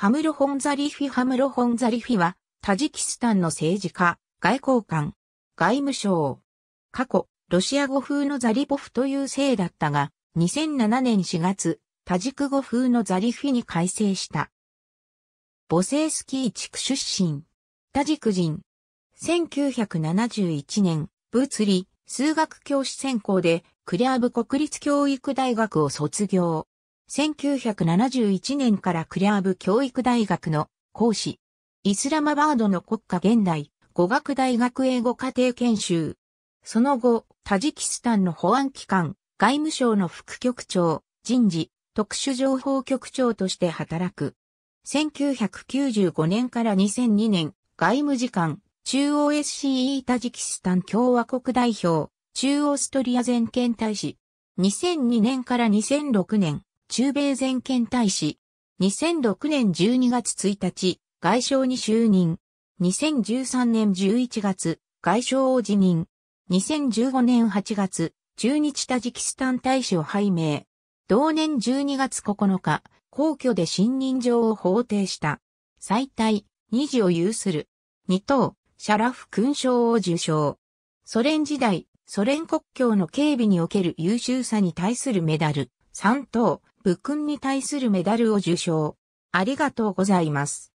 ハムロ・ホンザリフィハムロ・ホンザリフィは、タジキスタンの政治家、外交官、外務省。過去、ロシア語風のザリポフという姓だったが、2007年4月、タジク語風のザリフィに改正した。母性スキー地区出身。タジク人。1971年、物理、数学教師専攻で、クリアーブ国立教育大学を卒業。1971年からクリアーブ教育大学の講師、イスラマバードの国家現代語学大学英語家庭研修。その後、タジキスタンの保安機関、外務省の副局長、人事、特殊情報局長として働く。1995年から2002年、外務次官、中央 SCE タジキスタン共和国代表、中央ストリア全権大使。2002年から2006年、中米全権大使。2006年12月1日、外相に就任。2013年11月、外相を辞任。2015年8月、中日タジキスタン大使を拝命。同年12月9日、皇居で信任状を法定した。最大、二次を有する。二等、シャラフ勲章を受賞。ソ連時代、ソ連国境の警備における優秀さに対するメダル。3等、武勲に対するメダルを受賞。ありがとうございます。